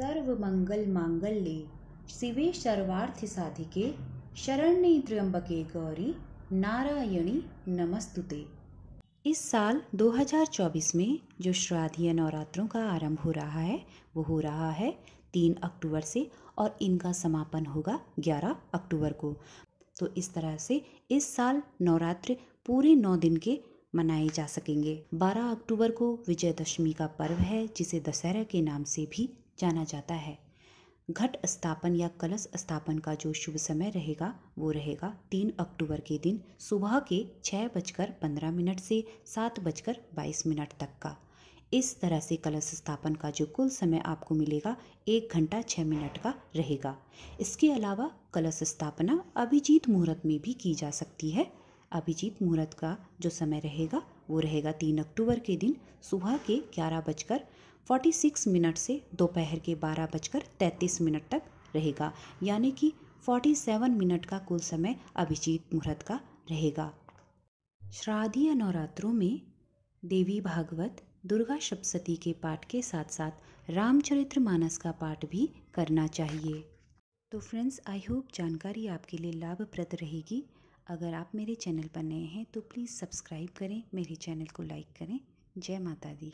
मंगल मांगल्य शिवे सर्वार्थ साधिके शरण्य त्र्यंबके गौरी नारायणी नमस्तुते इस साल 2024 में जो श्राद्धीय नवरात्रों का आरंभ हो रहा है वो हो रहा है तीन अक्टूबर से और इनका समापन होगा 11 अक्टूबर को तो इस तरह से इस साल नवरात्र पूरे नौ दिन के मनाए जा सकेंगे 12 अक्टूबर को विजयदशमी का पर्व है जिसे दशहरा के नाम से भी जाना जाता है घट स्थापन या कलश स्थापन का जो शुभ समय रहेगा वो रहेगा तीन अक्टूबर के दिन सुबह के छः बजकर पंद्रह मिनट से सात बजकर बाईस मिनट तक का इस तरह से कलश स्थापन का जो कुल समय आपको मिलेगा एक घंटा छः मिनट का रहेगा इसके अलावा कलश स्थापना अभिजीत मुहूर्त में भी की जा सकती है अभिजीत मुहूर्त का जो समय रहेगा वो रहेगा तीन अक्टूबर के दिन सुबह के ग्यारह बजकर फोर्टी सिक्स मिनट से दोपहर के बारह बजकर तैंतीस मिनट तक रहेगा यानी कि फोर्टी सेवन मिनट का कुल समय अभिजीत मुहूर्त का रहेगा श्राद्धीय नवरात्रों में देवी भागवत दुर्गा सप्तती के पाठ के साथ साथ रामचरित्र मानस का पाठ भी करना चाहिए तो फ्रेंड्स आई होप जानकारी आपके लिए लाभप्रद रहेगी अगर आप मेरे चैनल पर नए हैं तो प्लीज़ सब्सक्राइब करें मेरे चैनल को लाइक करें जय माता दी